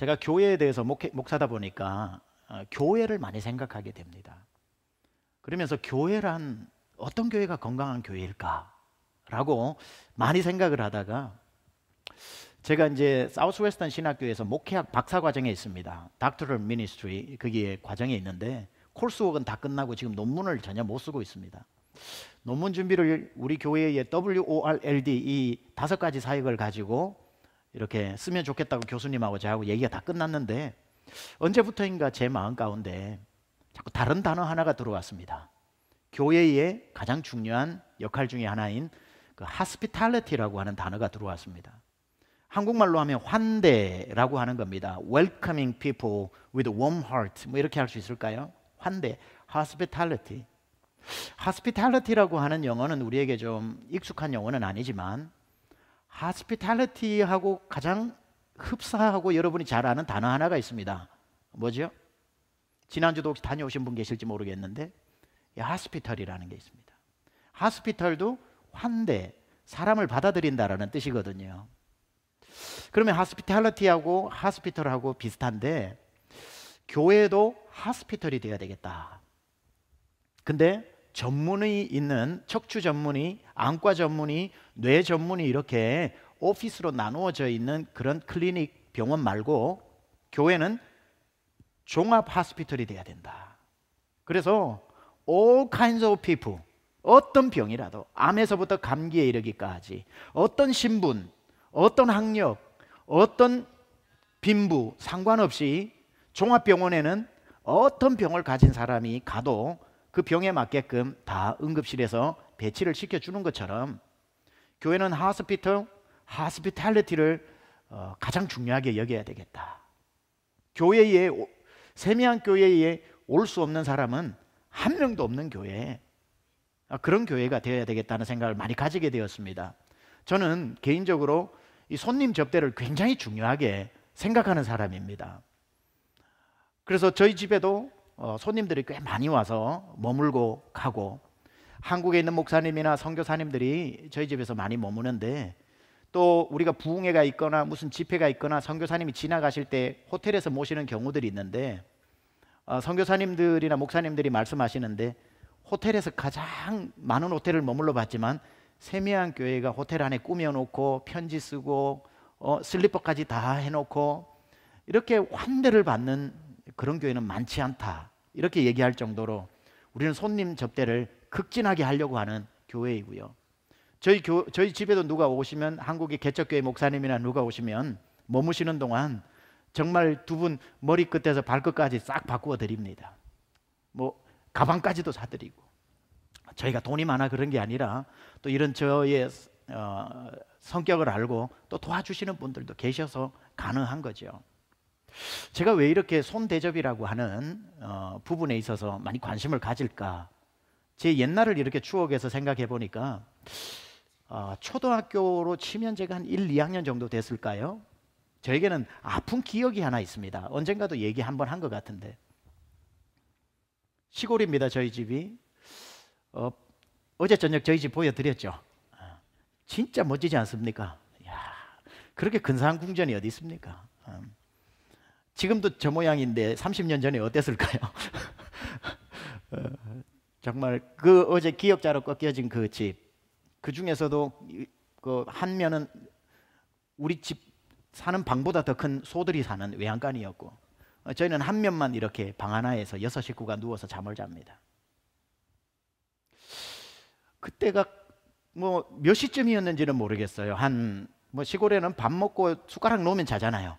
제가 교회에 대해서 목, 목사다 보니까 어, 교회를 많이 생각하게 됩니다. 그러면서 교회란 어떤 교회가 건강한 교회일까라고 많이 생각을 하다가 제가 이제 사우스웨스턴 신학교에서 목회학 박사 과정에 있습니다. 닥터럴 미니스트리 거기에 과정에 있는데 콜스웍은 다 끝나고 지금 논문을 전혀 못 쓰고 있습니다. 논문 준비를 우리 교회의 WORLD 이 다섯 가지 사역을 가지고 이렇게 쓰면 좋겠다고 교수님하고 저하고 얘기가 다 끝났는데 언제부터인가 제 마음 가운데 자꾸 다른 단어 하나가 들어왔습니다. 교회의 가장 중요한 역할 중의 하나인 그 하스피탈리티라고 하는 단어가 들어왔습니다. 한국말로 하면 환대라고 하는 겁니다. Welcoming people with a warm heart 뭐 이렇게 할 수 있을까요? 환대, hospitality. hospitality라고 하는 영어는 우리에게 좀 익숙한 영어는 아니지만 하스피탈리티하고 가장 흡사하고 여러분이 잘 아는 단어 하나가 있습니다. 뭐죠? 지난주도 혹시 다녀오신 분 계실지 모르겠는데 하스피털이라는 게 있습니다. 하스피털도 환대, 사람을 받아들인다라는 뜻이거든요. 그러면 하스피탈리티하고 하스피털하고 비슷한데 교회도 하스피털이 되어야 되겠다. 근데 전문의 있는 척추 전문의 안과 전문의뇌전문의 이렇게 오피스로 나누어져 있는 그런 클리닉 병원 말고 교회는 종합 하스피털이 돼야 된다. 그래서 all kinds of people 어떤 병이라도 암에서부터 감기에 이르기까지 어떤 신분, 어떤 학력, 어떤 빈부 상관없이 종합병원에는 어떤 병을 가진 사람이 가도 그 병에 맞게끔 다 응급실에서 배치를 시켜주는 것처럼 교회는 하스피터 하스피탈리티를 어, 가장 중요하게 여겨야 되겠다. 교회에 세미한 교회에 올 수 없는 사람은 한 명도 없는 교회 아, 그런 교회가 되어야 되겠다는 생각을 많이 가지게 되었습니다. 저는 개인적으로 이 손님 접대를 굉장히 중요하게 생각하는 사람입니다. 그래서 저희 집에도 어, 손님들이 꽤 많이 와서 머물고 가고 한국에 있는 목사님이나 선교사님들이 저희 집에서 많이 머무는데 또 우리가 부흥회가 있거나 무슨 집회가 있거나 선교사님이 지나가실 때 호텔에서 모시는 경우들이 있는데 어, 선교사님들이나 목사님들이 말씀하시는데 호텔에서 가장 많은 호텔을 머물러 봤지만 세미한 교회가 호텔 안에 꾸며놓고 편지 쓰고 어, 슬리퍼까지 다 해놓고 이렇게 환대를 받는 그런 교회는 많지 않다. 이렇게 얘기할 정도로 우리는 손님 접대를 극진하게 하려고 하는 교회이고요. 저희 교, 저희 집에도 누가 오시면 한국의 개척교회 목사님이나 누가 오시면 머무시는 동안 정말 두 분 머리 끝에서 발끝까지 싹 바꾸어 드립니다. 뭐 가방까지도 사드리고 저희가 돈이 많아 그런 게 아니라 또 이런 저의 어, 성격을 알고 또 도와주시는 분들도 계셔서 가능한 거죠. 제가 왜 이렇게 손대접이라고 하는 어, 부분에 있어서 많이 관심을 가질까? 제 옛날을 이렇게 추억해서 생각해 보니까 어, 초등학교로 치면 제가 한 1, 2학년 정도 됐을까요? 저에게는 아픈 기억이 하나 있습니다. 언젠가도 얘기 한 번 한 것 같은데 시골입니다. 저희 집이 어, 제 저녁 저희 집 보여드렸죠. 아, 진짜 멋지지 않습니까? 야, 그렇게 근사한 궁전이 어디 있습니까? 음. 지금도 저 모양인데 30년 전에 어땠을까요? 어, 정말 그 어제 기억자로 꺾여진 그 집. 그 중에서도 그 한 면은 우리 집 사는 방보다 더 큰 소들이 사는 외양간이었고 어, 저희는 한 면만 이렇게 방 하나에서 여섯 식구가 누워서 잠을 잡니다. 그때가 뭐 몇 시쯤이었는지는 모르겠어요. 한 뭐 시골에는 밥 먹고 숟가락 놓으면 자잖아요.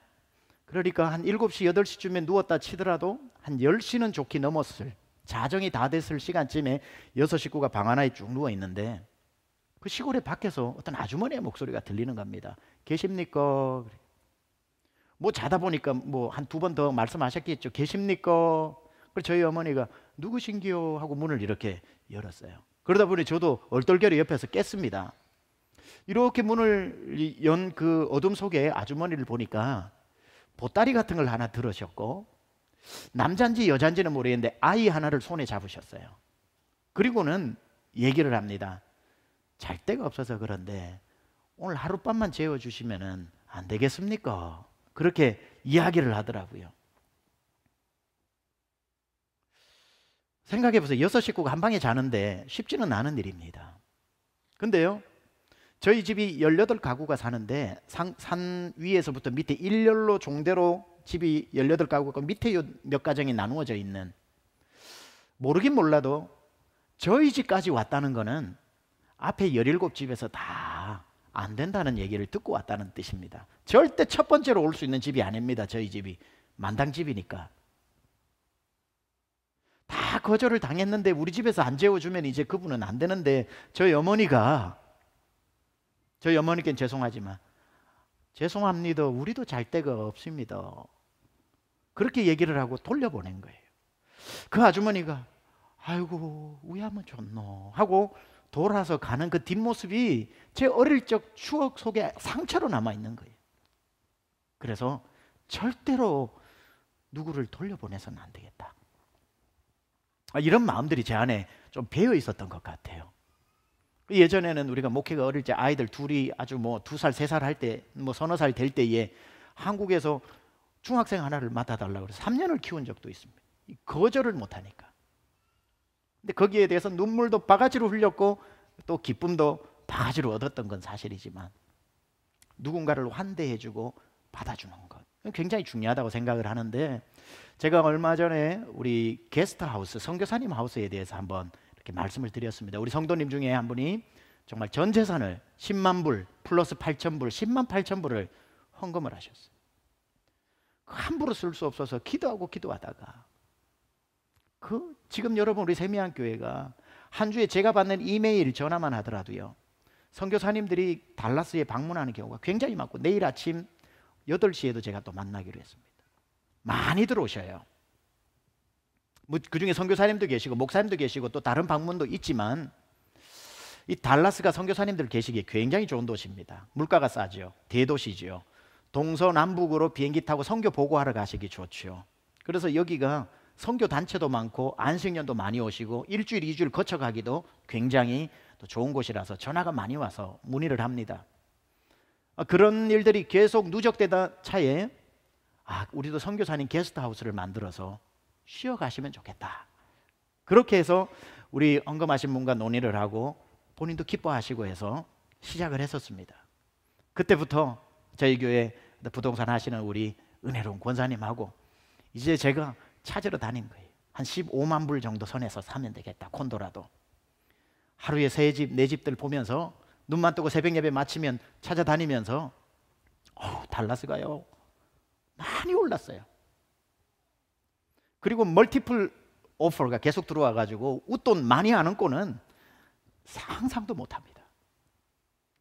그러니까 한 7시, 8시쯤에 누웠다 치더라도 한 10시는 좋게 넘었을 자정이 다 됐을 시간쯤에 여섯 식구가 방 하나에 쭉 누워 있는데 그시골에 밖에서 어떤 아주머니의 목소리가 들리는 겁니다. 계십니까? 뭐 자다 보니까 뭐 한 두 번 더 말씀하셨겠죠. 계십니까? 그래서 저희 어머니가 누구신기요 하고 문을 이렇게 열었어요. 그러다 보니 저도 얼떨결에 옆에서 깼습니다. 이렇게 문을 연 그 어둠 속에 아주머니를 보니까 보따리 같은 걸 하나 들으셨고 남잔지 여잔지는 모르겠는데 아이 하나를 손에 잡으셨어요. 그리고는 얘기를 합니다. 잘 데가 없어서 그런데 오늘 하룻밤만 재워주시면 안 되겠습니까? 그렇게 이야기를 하더라고요. 생각해보세요. 여섯 식구가 한 방에 자는데 쉽지는 않은 일입니다. 근데요, 저희 집이 18가구가 사는데 산, 산 위에서부터 밑에 일렬로 종대로 집이 18가구가 밑에 몇 가정이 나누어져 있는 모르긴 몰라도 저희 집까지 왔다는 거는 앞에 17집에서 다 안 된다는 얘기를 듣고 왔다는 뜻입니다. 절대 첫 번째로 올 수 있는 집이 아닙니다. 저희 집이 만당집이니까. 다 거절을 당했는데 우리 집에서 안 재워주면 이제 그분은 안 되는데 저희 어머니가 저희 어머니께 죄송하지만 죄송합니다. 우리도 잘 데가 없습니다. 그렇게 얘기를 하고 돌려보낸 거예요. 그 아주머니가 아이고 우야면 뭐 좋노 하고 돌아서 가는 그 뒷모습이 제 어릴 적 추억 속에 상처로 남아 있는 거예요. 그래서 절대로 누구를 돌려보내서는 안 되겠다. 아, 이런 마음들이 제 안에 좀 배어 있었던 것 같아요. 예전에는 우리가 목회가 어릴 때 아이들 둘이 아주 뭐 두 살, 세 살 할 때, 뭐 서너 살 될 때에 한국에서 중학생 하나를 맡아달라고 그래서 3년을 키운 적도 있습니다. 거절을 못하니까. 근데 거기에 대해서 눈물도 바가지로 흘렸고 또 기쁨도 바가지로 얻었던 건 사실이지만 누군가를 환대해주고 받아주는 것. 굉장히 중요하다고 생각을 하는데 제가 얼마 전에 우리 게스트하우스, 선교사님 하우스에 대해서 한번 이렇게 말씀을 드렸습니다. 우리 성도님 중에 한 분이 정말 전 재산을 10만 불 플러스 8천 불, 10만 8천 불을 헌금을 하셨어요. 그 함부로 쓸 수 없어서 기도하고 기도하다가 그 지금 여러분 우리 세미한 교회가 한 주에 제가 받는 이메일 전화만 하더라도요. 선교사님들이 달라스에 방문하는 경우가 굉장히 많고 내일 아침 8시에도 제가 또 만나기로 했습니다. 많이 들어오셔요. 뭐 그 중에 선교사님도 계시고 목사님도 계시고 또 다른 방문도 있지만 이 달라스가 선교사님들 계시기에 굉장히 좋은 도시입니다. 물가가 싸지대도시지 동서남북으로 비행기 타고 선교 보고하러 가시기 좋지 그래서 여기가 선교 단체도 많고 안식년도 많이 오시고 일주일 이주일 거쳐 가기도 굉장히 좋은 곳이라서 전화가 많이 와서 문의를 합니다. 아, 그런 일들이 계속 누적되다 차에 아, 우리도 선교사님 게스트하우스를 만들어서 쉬어가시면 좋겠다. 그렇게 해서 우리 언급하신 분과 논의를 하고 본인도 기뻐하시고 해서 시작을 했었습니다. 그때부터 저희 교회 부동산 하시는 우리 은혜로운 권사님하고 이제 제가 찾으러 다닌 거예요. 한 15만 불 정도 선에서 사면 되겠다. 콘도라도. 하루에 세 집, 네 집들 보면서 눈만 뜨고 새벽 예배 마치면 찾아다니면서 어우, 달라스가요. 많이 올랐어요. 그리고 멀티플 오퍼가 계속 들어와 가지고 웃돈 많이 하는 꼴은 상상도 못 합니다.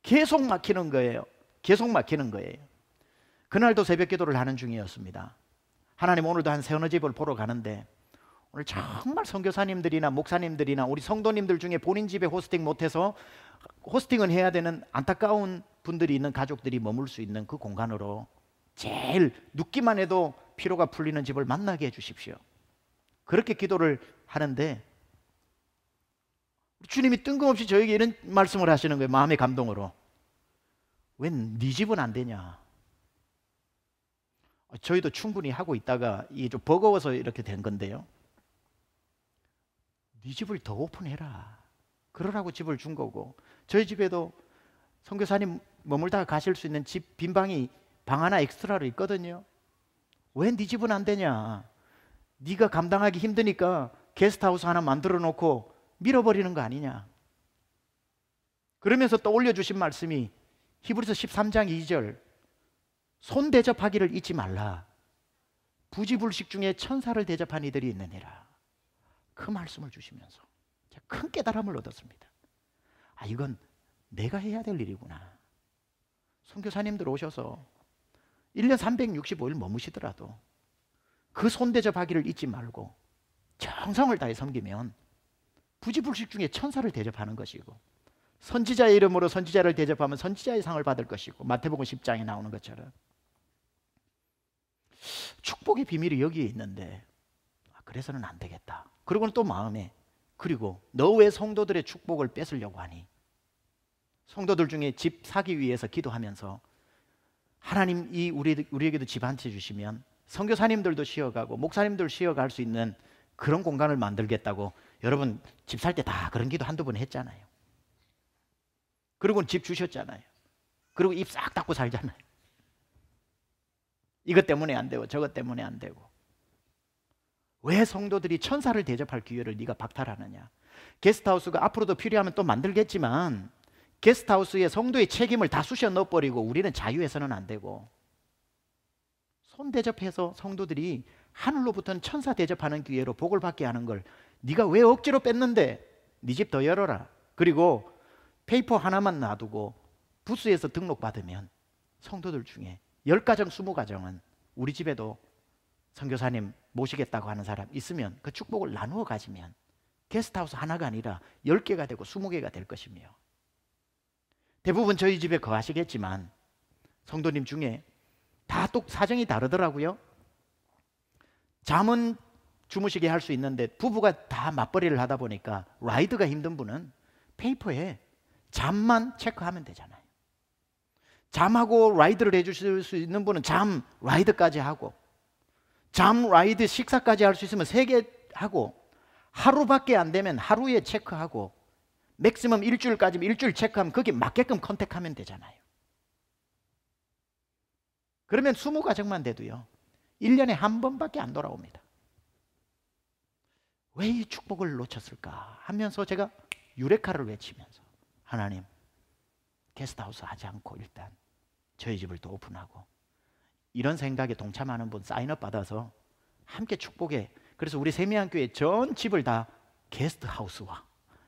계속 막히는 거예요. 계속 막히는 거예요. 그날도 새벽 기도를 하는 중이었습니다. 하나님 오늘도 한세 어느 집을 보러 가는데 오늘 정말 선교사님들이나 목사님들이나 우리 성도님들 중에 본인 집에 호스팅 못해서 호스팅은 해야 되는 안타까운 분들이 있는 가족들이 머물 수 있는 그 공간으로 제일 눕기만 해도 피로가 풀리는 집을 만나게 해주십시오. 그렇게 기도를 하는데 주님이 뜬금없이 저에게 이런 말씀을 하시는 거예요. 마음의 감동으로. 왜 네 집은 안 되냐? 저희도 충분히 하고 있다가 이게 좀 버거워서 이렇게 된 건데요. 네 집을 더 오픈해라. 그러라고 집을 준 거고 저희 집에도 선교사님 머물다가 가실 수 있는 집 빈방이 방 하나 엑스트라로 있거든요. 왜 네 집은 안 되냐? 네가 감당하기 힘드니까 게스트하우스 하나 만들어 놓고 밀어버리는 거 아니냐. 그러면서 떠올려 주신 말씀이 히브리서 13장 2절 손 대접하기를 잊지 말라. 부지불식 중에 천사를 대접한 이들이 있느니라. 그 말씀을 주시면서 큰 깨달음을 얻었습니다. 아 이건 내가 해야 될 일이구나. 선교사님들 오셔서 1년 365일 머무시더라도 그 손대접하기를 잊지 말고 정성을 다해 섬기면 부지불식 중에 천사를 대접하는 것이고 선지자의 이름으로 선지자를 대접하면 선지자의 상을 받을 것이고 마태복음 10장에 나오는 것처럼 축복의 비밀이 여기에 있는데 아, 그래서는 안 되겠다. 그리고는 또 마음에 그리고 너 왜 성도들의 축복을 뺏으려고 하니? 성도들 중에 집 사기 위해서 기도하면서 하나님 이 우리 우리에게도 집 한 채 주시면 성교사님들도 쉬어가고 목사님들 쉬어갈 수 있는 그런 공간을 만들겠다고 여러분 집 살 때 다 그런 기도 한두 번 했잖아요. 그리고 집 주셨잖아요. 그리고 입 싹 닫고 살잖아요. 이것 때문에 안 되고 저것 때문에 안 되고 왜 성도들이 천사를 대접할 기회를 네가 박탈하느냐? 게스트하우스가 앞으로도 필요하면 또 만들겠지만 게스트하우스에 성도의 책임을 다 쑤셔 넣어버리고 우리는 자유해서는 안 되고 손대접해서 성도들이 하늘로부터는 천사 대접하는 기회로 복을 받게 하는 걸 네가 왜 억지로 뺐는데 네 집 더 열어라. 그리고 페이퍼 하나만 놔두고 부스에서 등록받으면 성도들 중에 열가정 스무 가정은 우리 집에도 선교사님 모시겠다고 하는 사람 있으면 그 축복을 나누어 가지면 게스트하우스 하나가 아니라 열개가 되고 스무 개가될 것이며 대부분 저희 집에 거하시겠지만 성도님 중에 다또 사정이 다르더라고요. 잠은 주무시게 할 수 있는데 부부가 다 맞벌이를 하다 보니까 라이드가 힘든 분은 페이퍼에 잠만 체크하면 되잖아요. 잠하고 라이드를 해주실 수 있는 분은 잠 라이드까지 하고 잠 라이드 식사까지 할 수 있으면 세 개 하고 하루밖에 안 되면 하루에 체크하고 맥시멈 일주일까지면 일주일 체크하면 거기 맞게끔 컨택하면 되잖아요. 그러면 20가정만 돼도요. 1년에 한 번밖에 안 돌아옵니다. 왜 이 축복을 놓쳤을까 하면서 제가 유레카를 외치면서 하나님 게스트하우스 하지 않고 일단 저희 집을 또 오픈하고 이런 생각에 동참하는 분 사인업 받아서 함께 축복해 그래서 우리 세미한교회 전 집을 다 게스트하우스화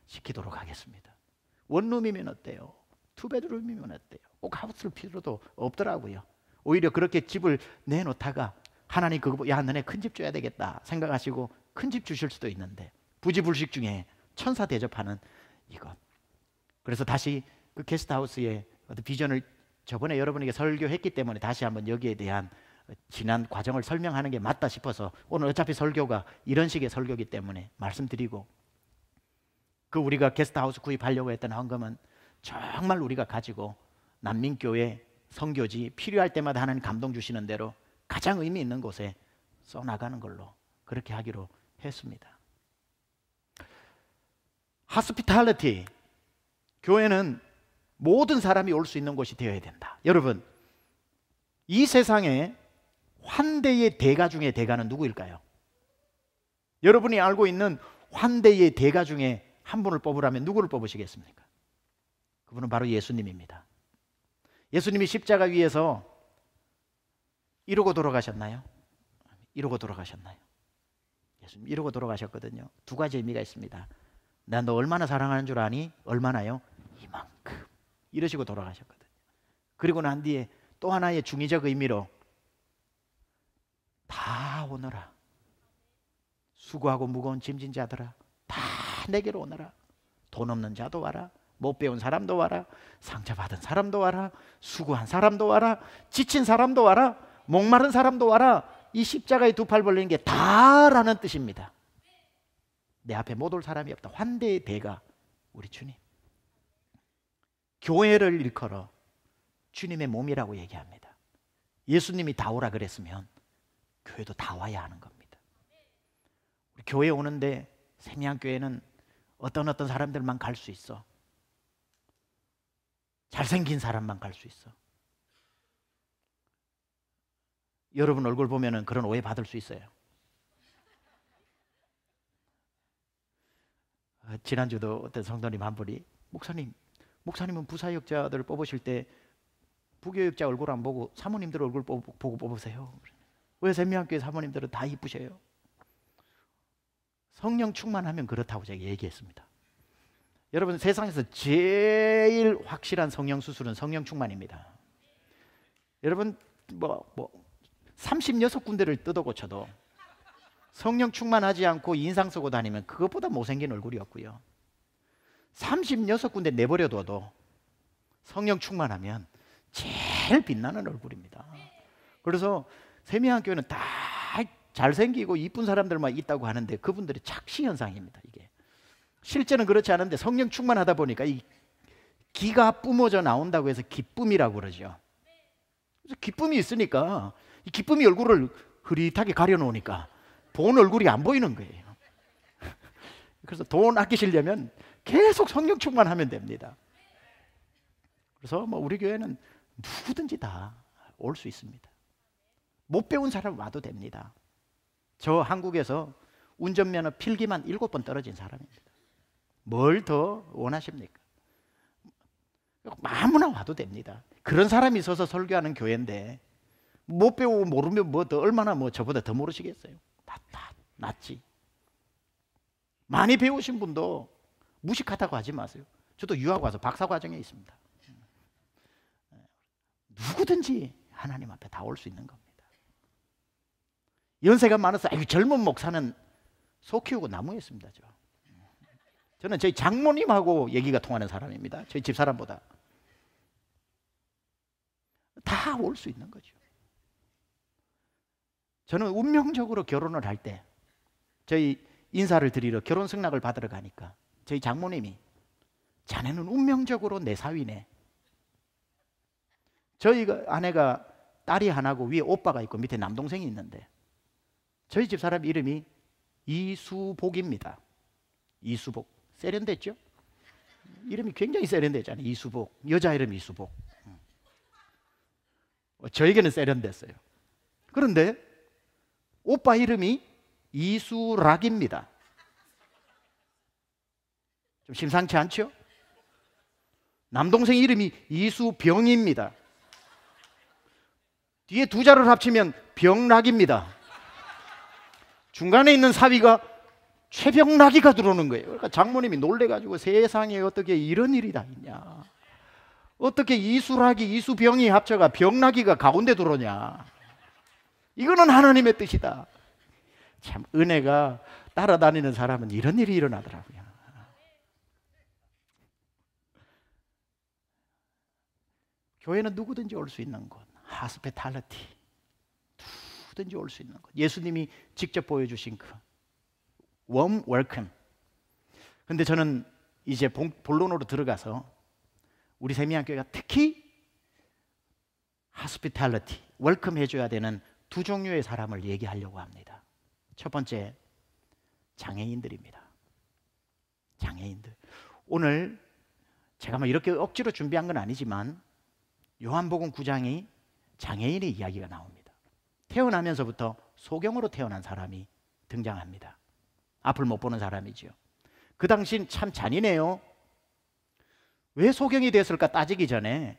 시키도록 하겠습니다 원룸이면 어때요? 투베드룸이면 어때요? 꼭 하우스를 필요도 없더라고요 오히려 그렇게 집을 내놓다가 하나님 그거 야 너네 큰 집 줘야 되겠다 생각하시고 큰 집 주실 수도 있는데 부지불식 중에 천사 대접하는 이것 그래서 다시 그 게스트하우스의 어떤 비전을 저번에 여러분에게 설교했기 때문에 다시 한번 여기에 대한 지난 과정을 설명하는 게 맞다 싶어서 오늘 어차피 설교가 이런 식의 설교기 때문에 말씀드리고 그 우리가 게스트하우스 구입하려고 했던 헌금은 정말 우리가 가지고 난민교회 성교지 필요할 때마다 하는 감동 주시는 대로 가장 의미 있는 곳에 써 나가는 걸로 그렇게 하기로 했습니다. 하스피탈리티 교회는 모든 사람이 올 수 있는 곳이 되어야 된다. 여러분, 이 세상에 환대의 대가 중에 대가는 누구일까요? 여러분이 알고 있는 환대의 대가 중에 한 분을 뽑으라면 누구를 뽑으시겠습니까? 그분은 바로 예수님입니다. 예수님이 십자가 위에서 이러고 돌아가셨나요? 이러고 돌아가셨나요? 예수님 이러고 돌아가셨거든요. 두 가지 의미가 있습니다. 난 너 얼마나 사랑하는 줄 아니? 얼마나요? 이만큼. 이러시고 돌아가셨거든요. 그리고 난 뒤에 또 하나의 중의적 의미로 다 오너라. 수고하고 무거운 짐진 자들아 다 내게로 오너라. 돈 없는 자도 와라. 못 배운 사람도 와라. 상처받은 사람도 와라. 수고한 사람도 와라. 지친 사람도 와라. 목마른 사람도 와라. 이 십자가에 두 팔 벌리는 게 다라는 뜻입니다. 내 앞에 못 올 사람이 없다. 환대의 대가 우리 주님. 교회를 일컬어 주님의 몸이라고 얘기합니다. 예수님이 다 오라 그랬으면 교회도 다 와야 하는 겁니다. 우리 교회 오는데 세미한 교회는 어떤 어떤 사람들만 갈 수 있어. 잘생긴 사람만 갈 수 있어. 여러분 얼굴 보면은 그런 오해 받을 수 있어요. 어, 지난주도 어떤 성도님 한 분이 목사님, 목사님은 부사역자들 뽑으실 때 부교역자 얼굴 안 보고 사모님들 얼굴 보, 보고 뽑으세요. 왜 샘미학교의 사모님들은 다 이쁘셔요? 성령 충만하면 그렇다고 제가 얘기했습니다. 여러분 세상에서 제일 확실한 성령 수술은 성령 충만입니다. 여러분 뭐, 뭐 36군데를 뜯어 고쳐도 성령 충만하지 않고 인상 쓰고 다니면 그것보다 못생긴 얼굴이었고요. 36군데 내버려 둬도 성령 충만하면 제일 빛나는 얼굴입니다. 그래서 세미한 교회는 다 잘생기고 이쁜 사람들만 있다고 하는데 그분들의 착시 현상입니다. 이게 실제는 그렇지 않은데 성령 충만하다 보니까 이 기가 뿜어져 나온다고 해서 기쁨이라고 그러죠. 그래서 기쁨이 있으니까 이 기쁨이 얼굴을 흐릿하게 가려놓으니까 본 얼굴이 안 보이는 거예요. 그래서 돈 아끼시려면 계속 성령 충만하면 됩니다. 그래서 뭐 우리 교회는 누구든지 다 올 수 있습니다. 못 배운 사람 와도 됩니다. 저 한국에서 운전면허 필기만 일곱 번 떨어진 사람입니다. 뭘더 원하십니까? 아무나 와도 됩니다. 그런 사람이 있어서 설교하는 교회인데 못 배우고 모르면 뭐 더 얼마나 뭐 저보다 더 모르시겠어요? 낫다 낫지. 많이 배우신 분도 무식하다고 하지 마세요. 저도 유학 와서 박사 과정에 있습니다. 네. 누구든지 하나님 앞에 다 올 수 있는 겁니다. 연세가 많아서 아유 젊은 목사는 소 키우고 나무였습니다. 저. 저는 저희 장모님하고 얘기가 통하는 사람입니다. 저희 집사람보다. 다 올 수 있는 거죠. 저는 운명적으로 결혼을 할 때 저희 인사를 드리러 결혼 승낙을 받으러 가니까 저희 장모님이 자네는 운명적으로 내 사위네. 저희 그 아내가 딸이 하나고 위에 오빠가 있고 밑에 남동생이 있는데 저희 집 사람 이름이 이수복입니다. 이수복. 세련됐죠? 이름이 굉장히 세련됐잖아요. 이수복. 여자 이름 이수복. 어, 저에게는 세련됐어요. 그런데 오빠 이름이 이수락입니다. 좀 심상치 않죠? 남동생 이름이 이수병입니다. 뒤에 두 자를 합치면 병락입니다. 중간에 있는 사위가 최병나이가 들어오는 거예요. 그러니까 장모님이 놀래가지고 세상에 어떻게 이런 일이 다 있냐. 어떻게 이수락이 이수병이 합쳐가 병락이가 가운데 들어오냐. 이거는 하나님의 뜻이다. 참 은혜가 따라다니는 사람은 이런 일이 일어나더라고요. 교회는 누구든지 올 수 있는 곳. 하스페탈리티. 누구든지 올 수 있는 곳. 예수님이 직접 보여주신 그 w a r 근데 저는 이제 본론으로 들어가서 우리 세미양교회가 특히 h o s p i t 웰컴 해줘야 되는 두 종류의 사람을 얘기하려고 합니다. 첫 번째, 장애인들입니다. 장애인들. 오늘 제가 뭐 이렇게 억지로 준비한 건 아니지만 요한복음 9장이 장애인의 이야기가 나옵니다. 태어나면서부터 소경으로 태어난 사람이 등장합니다. 앞을 못 보는 사람이지요. 그당시엔참 잔인해요. 왜 소경이 됐을까 따지기 전에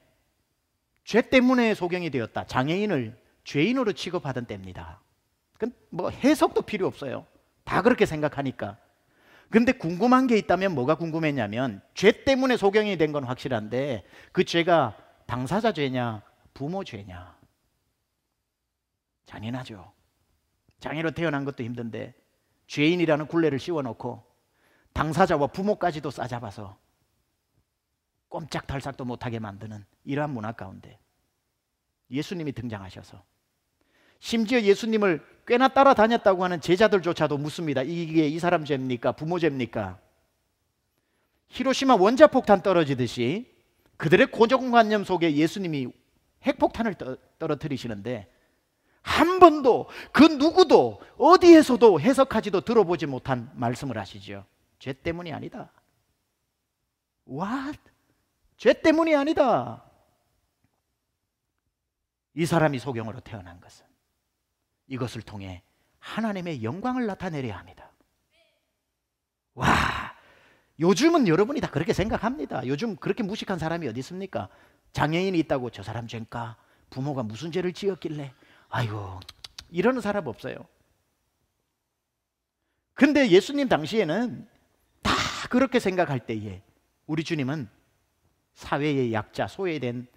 죄 때문에 소경이 되었다. 장애인을 죄인으로 취급하던 때입니다. 뭐 해석도 필요 없어요. 다 그렇게 생각하니까. 근데 궁금한 게 있다면 뭐가 궁금했냐면 죄 때문에 소경이 된 건 확실한데 그 죄가 당사자 죄냐 부모 죄냐 잔인하죠. 장애로 태어난 것도 힘든데 죄인이라는 굴레를 씌워놓고 당사자와 부모까지도 싸잡아서 꼼짝달싹도 못하게 만드는 이러한 문화 가운데 예수님이 등장하셔서 심지어 예수님을 꽤나 따라다녔다고 하는 제자들조차도 묻습니다. 이게 이 사람 죄입니까? 부모 죄입니까? 히로시마 원자폭탄 떨어지듯이 그들의 고정관념 속에 예수님이 핵폭탄을 떨어뜨리시는데 한 번도 그 누구도 어디에서도 해석하지도 들어보지 못한 말씀을 하시죠죄 때문이 아니다. What? 죄 때문이 아니다. 이 사람이 소경으로 태어난 것은 이것을 통해 하나님의 영광을 나타내려 합니다. 와, 요즘은 여러분이 다 그렇게 생각합니다. 요즘 그렇게 무식한 사람이 어디 있습니까? 장애인이 있다고 저 사람 죄인가? 부모가 무슨 죄를 지었길래? 아이고 이러는 사람 없어요. 근데 예수님 당시에는 다 그렇게 생각할 때에 우리 주님은 사회의 약자 소외된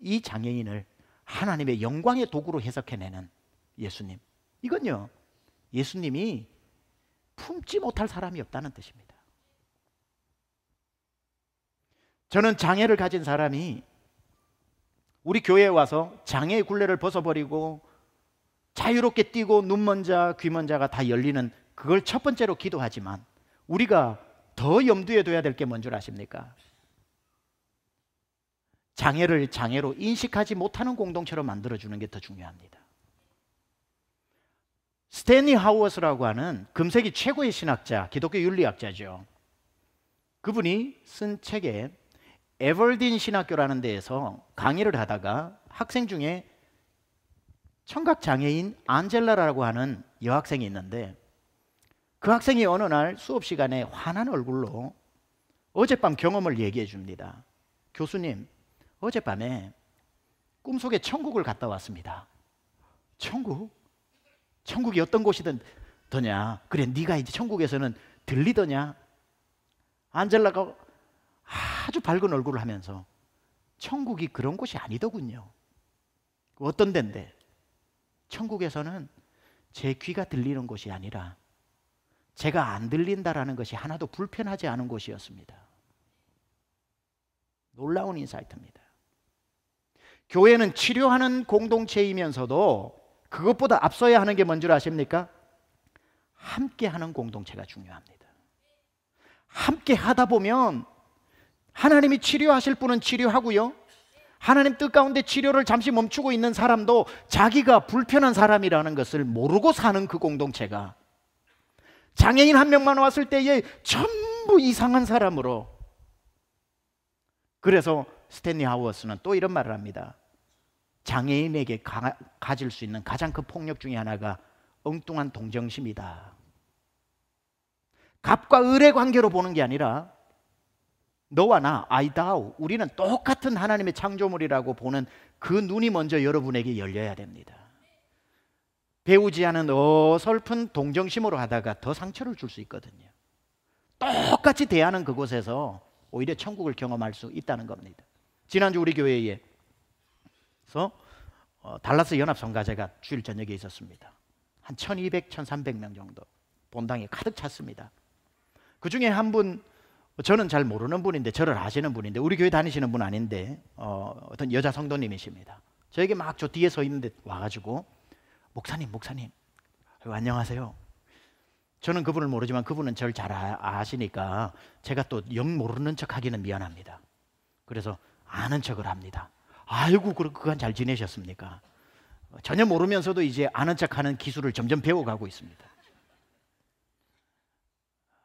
이 장애인을 하나님의 영광의 도구로 해석해내는 예수님. 이건요. 예수님이 품지 못할 사람이 없다는 뜻입니다. 저는 장애를 가진 사람이 우리 교회에 와서 장애의 굴레를 벗어버리고 자유롭게 뛰고 눈먼 자, 귀먼 자가 다 열리는 그걸 첫 번째로 기도하지만 우리가 더 염두에 둬야 될 게 뭔 줄 아십니까? 장애를 장애로 인식하지 못하는 공동체로 만들어주는 게 더 중요합니다. 스탠리 하워스라고 하는 금세기 최고의 신학자, 기독교 윤리학자죠. 그분이 쓴 책에 에버딘 신학교라는 데에서 강의를 하다가 학생 중에 청각 장애인 안젤라라고 하는 여학생이 있는데 그 학생이 어느 날 수업 시간에 환한 얼굴로 어젯밤 경험을 얘기해 줍니다. 교수님, 어젯밤에 꿈속에 천국을 갔다 왔습니다. 천국? 천국이 어떤 곳이든 더냐? 그래, 네가 이제 천국에서는 들리더냐? 안젤라가 아주 밝은 얼굴을 하면서 천국이 그런 곳이 아니더군요. 어떤 데인데? 천국에서는 제 귀가 들리는 곳이 아니라 제가 안 들린다라는 것이 하나도 불편하지 않은 곳이었습니다. 놀라운 인사이트입니다. 교회는 치료하는 공동체이면서도 그것보다 앞서야 하는 게 뭔 줄 아십니까? 함께 하는 공동체가 중요합니다. 함께 하다 보면 하나님이 치료하실 분은 치료하고요. 하나님 뜻 가운데 치료를 잠시 멈추고 있는 사람도 자기가 불편한 사람이라는 것을 모르고 사는 그 공동체가 장애인 한 명만 왔을 때에 전부 이상한 사람으로 그래서 스탠리 하우어스는 또 이런 말을 합니다. 장애인에게 가, 가질 수 있는 가장 큰 폭력 중의 하나가 엉뚱한 동정심이다. 갑과 을의 관계로 보는 게 아니라 너와 나 아이다우 우리는 똑같은 하나님의 창조물이라고 보는 그 눈이 먼저 여러분에게 열려야 됩니다. 배우지 않은 어설픈 동정심으로 하다가 더 상처를 줄 수 있거든요. 똑같이 대하는 그곳에서 오히려 천국을 경험할 수 있다는 겁니다. 지난주 우리 교회에 서 어, 달라스 연합 성가제가 주일 저녁에 있었습니다. 한 1200, 1300명 정도 본당에 가득 찼습니다. 그 중에 한분 저는 잘 모르는 분인데 저를 아시는 분인데 우리 교회 다니시는 분 아닌데 어, 어떤 여자 성도님이십니다. 저에게 막 저 뒤에 서 있는데 와가지고 목사님 목사님 안녕하세요. 저는 그분을 모르지만 그분은 저를 잘 아, 아시니까 제가 또 영 모르는 척하기는 미안합니다. 그래서 아는 척을 합니다. 아이고 그, 그간 잘 지내셨습니까? 전혀 모르면서도 이제 아는 척하는 기술을 점점 배워가고 있습니다.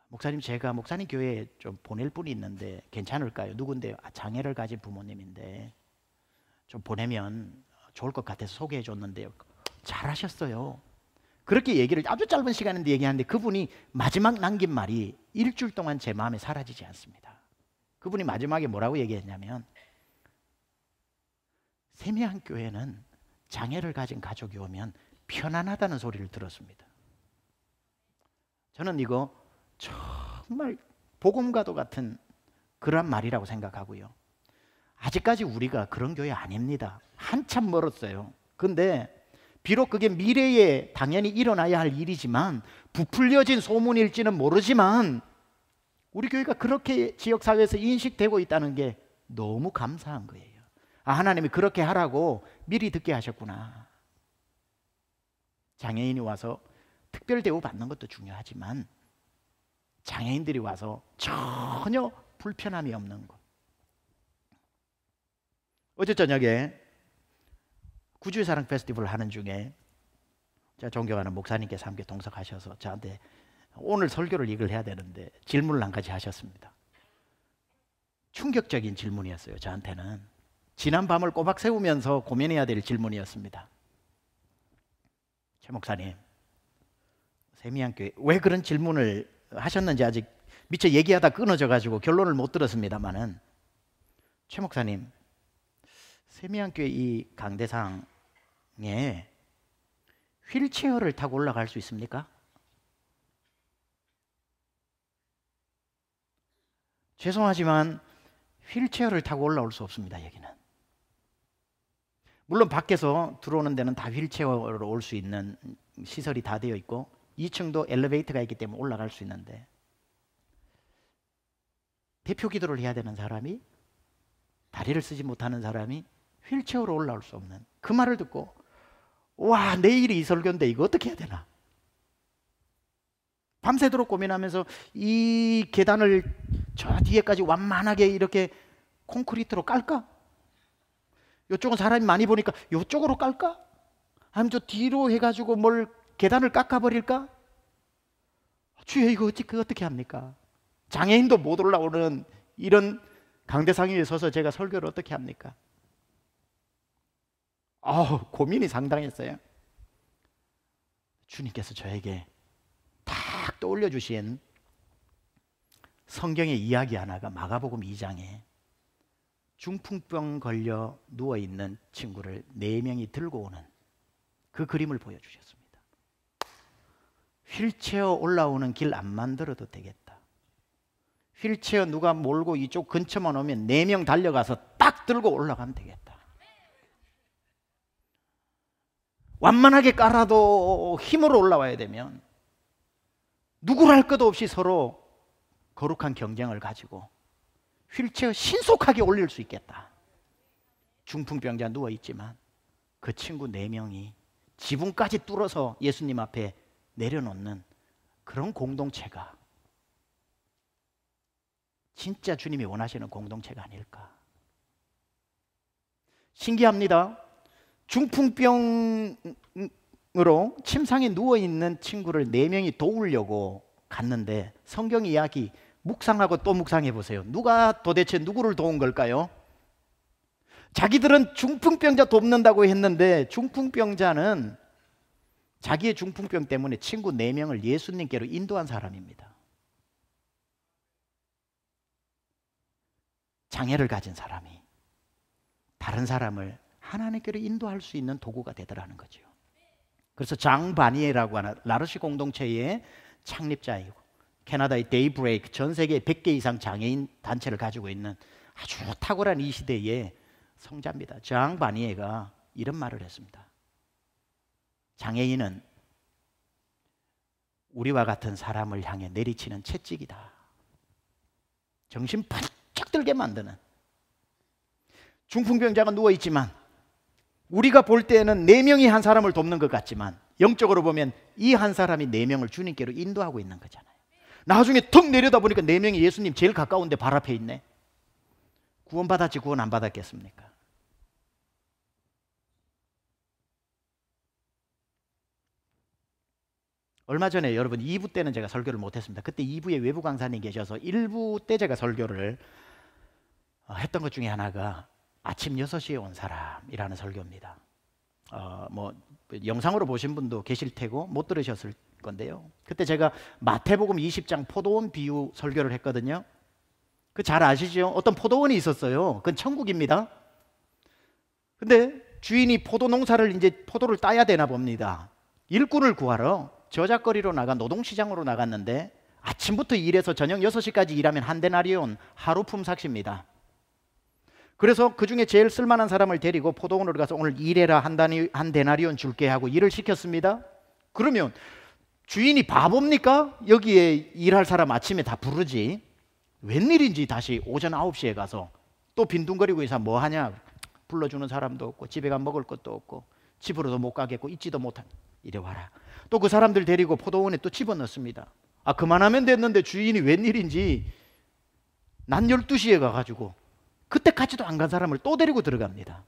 목사님 제가 목사님 교회에 좀 보낼 분이 있는데 괜찮을까요? 누군데 아, 장애를 가진 부모님인데 좀 보내면 좋을 것 같아서 소개해 줬는데요. 잘하셨어요. 그렇게 얘기를 아주 짧은 시간인데 얘기하는데 그분이 마지막 남긴 말이 일주일 동안 제 마음에 사라지지 않습니다. 그분이 마지막에 뭐라고 얘기했냐면 세미한 교회는 장애를 가진 가족이 오면 편안하다는 소리를 들었습니다. 저는 이거 정말 복음과도 같은 그런 말이라고 생각하고요. 아직까지 우리가 그런 교회 아닙니다. 한참 멀었어요. 근데 비록 그게 미래에 당연히 일어나야 할 일이지만 부풀려진 소문일지는 모르지만 우리 교회가 그렇게 지역 사회에서 인식되고 있다는 게 너무 감사한 거예요. 아 하나님이 그렇게 하라고 미리 듣게 하셨구나. 장애인이 와서 특별 대우 받는 것도 중요하지만 장애인들이 와서 전혀 불편함이 없는 것. 어제 저녁에 구주의 사랑 페스티벌을 하는 중에 제가 존경하는 목사님께서 함께 동석하셔서 저한테 오늘 설교를 이걸 해야 되는데 질문을 한 가지 하셨습니다. 충격적인 질문이었어요. 저한테는 지난 밤을 꼬박 세우면서 고민해야 될 질문이었습니다. 최 목사님, 세미양 교회 왜 그런 질문을 하셨는지 아직 미처 얘기하다 끊어져 가지고 결론을 못 들었습니다만은 최 목사님 세미안교회이 강대상에 휠체어를 타고 올라갈 수 있습니까? 죄송하지만 휠체어를 타고 올라올 수 없습니다. 여기는 물론 밖에서 들어오는 데는 다 휠체어로 올 수 있는 시설이 다 되어 있고 2층도 엘리베이터가 있기 때문에 올라갈 수 있는데 대표 기도를 해야 되는 사람이 다리를 쓰지 못하는 사람이 휠체어로 올라올 수 없는 그 말을 듣고 와 내일이 이설교인데 이거 어떻게 해야 되나 밤새도록 고민하면서 이 계단을 저 뒤에까지 완만하게 이렇게 콘크리트로 깔까? 이쪽은 사람이 많이 보니까 이쪽으로 깔까? 아니면 저 뒤로 해가지고 뭘 계단을 깎아버릴까? 주여 이거 어찌 어떻게 합니까? 장애인도 못 올라오는 이런 강대상 위에 서서 제가 설교를 어떻게 합니까? 아 고민이 상당했어요. 주님께서 저에게 탁 떠올려 주신 성경의 이야기 하나가 마가복음 2장에 중풍병 걸려 누워 있는 친구를 네 명이 들고 오는 그 그림을 보여주셨습니다. 휠체어 올라오는 길 안 만들어도 되겠다. 휠체어 누가 몰고 이쪽 근처만 오면 네 명 달려가서 딱 들고 올라가면 되겠다. 완만하게 깔아도 힘으로 올라와야 되면 누구랄 것도 없이 서로 거룩한 경쟁을 가지고 휠체어 신속하게 올릴 수 있겠다. 중풍병자 누워 있지만 그 친구 네 명이 지붕까지 뚫어서 예수님 앞에 내려놓는 그런 공동체가 진짜 주님이 원하시는 공동체가 아닐까. 신기합니다. 중풍병으로 침상에 누워 있는 친구를 네 명이 도우려고 갔는데 성경 이야기 묵상하고 또 묵상해 보세요. 누가 도대체 누구를 도운 걸까요? 자기들은 중풍병자 돕는다고 했는데 중풍병자는 자기의 중풍병 때문에 친구 4명을 예수님께로 인도한 사람입니다. 장애를 가진 사람이 다른 사람을 하나님께로 인도할 수 있는 도구가 되더라는 거죠. 그래서 장바니에라고 하는 라르시 공동체의 창립자이고 캐나다의 데이브레이크 전 세계 100개 이상 장애인 단체를 가지고 있는 아주 탁월한 이 시대의 성자입니다. 장바니에가 이런 말을 했습니다. 장애인은 우리와 같은 사람을 향해 내리치는 채찍이다. 정신 바짝 들게 만드는 중풍병자가 누워 있지만 우리가 볼 때에는 네 명이 한 사람을 돕는 것 같지만 영적으로 보면 이 한 사람이 네 명을 주님께로 인도하고 있는 거잖아요. 나중에 턱 내려다 보니까 네 명이 예수님 제일 가까운데 발 앞에 있네. 구원받았지 구원 안 받았겠습니까? 얼마 전에 여러분 2부 때는 제가 설교를 못했습니다. 그때 2부에 외부 강사님 계셔서 1부 때 제가 설교를 어, 했던 것 중에 하나가 아침 6시에 온 사람이라는 설교입니다. 어, 뭐 영상으로 보신 분도 계실 테고 못 들으셨을 건데요. 그때 제가 마태복음 20장 포도원 비유 설교를 했거든요. 그 잘 아시죠? 어떤 포도원이 있었어요. 그건 천국입니다. 근데 주인이 포도 농사를 이제 포도를 따야 되나 봅니다. 일꾼을 구하러 저작거리로 나간 노동시장으로 나갔는데 아침부터 일해서 저녁 6시까지 일하면 한 데나리온 하루 품삯입니다. 그래서 그 중에 제일 쓸만한 사람을 데리고 포도원으로 가서 오늘 일해라 한, 단위, 한 데나리온 줄게 하고 일을 시켰습니다. 그러면 주인이 바보입니까? 여기에 일할 사람 아침에 다 부르지. 웬일인지 다시 오전 9시에 가서 또 빈둥거리고 이사 뭐 하냐? 불러주는 사람도 없고 집에 가 먹을 것도 없고 집으로도 못 가겠고 있지도 못한 이래 와라. 또그 사람들 데리고 포도원에 또 집어넣습니다. 아, 그만하면 됐는데 주인이 웬일인지 난 12시에 가가지고 그때까지도 안 간 사람을 또 데리고 들어갑니다.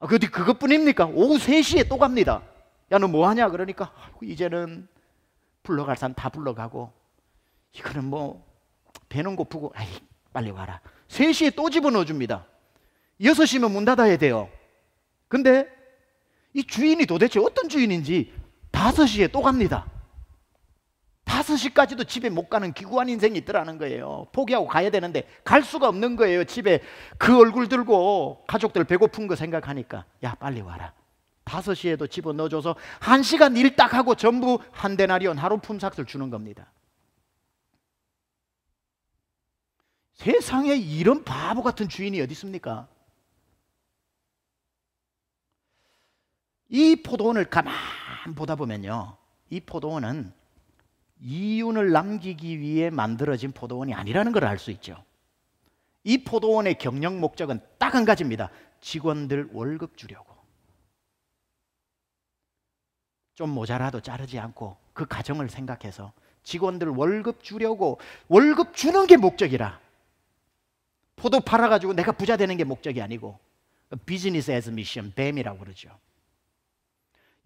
아, 그, 그것뿐입니까? 오후 3시에 또 갑니다. 야, 너 뭐 하냐? 그러니까, 이제는 불러갈 사람 다 불러가고, 이거는 뭐, 배는 고프고, 아이, 빨리 와라. 3시에 또 집어넣어 줍니다. 6시면 문 닫아야 돼요. 근데 이 주인이 도대체 어떤 주인인지 5시에 또 갑니다. 5시까지도 집에 못 가는 기구한 인생이 있더라는 거예요. 포기하고 가야 되는데 갈 수가 없는 거예요. 집에 그 얼굴 들고 가족들 배고픈 거 생각하니까 야 빨리 와라. 5시에도 집어넣어줘서 1시간 일 딱 하고 전부 한 대나리온 하루 품삯을 주는 겁니다. 세상에 이런 바보 같은 주인이 어디 있습니까? 이 포도원을 가만 보다 보면요. 이 포도원은 이윤을 남기기 위해 만들어진 포도원이 아니라는 걸 알 수 있죠. 이 포도원의 경영 목적은 딱 한 가지입니다. 직원들 월급 주려고. 좀 모자라도 자르지 않고 그 가정을 생각해서 직원들 월급 주려고 월급 주는 게 목적이라. 포도 팔아가지고 내가 부자 되는 게 목적이 아니고 비즈니스 에즈 미션 뱀이라고 그러죠.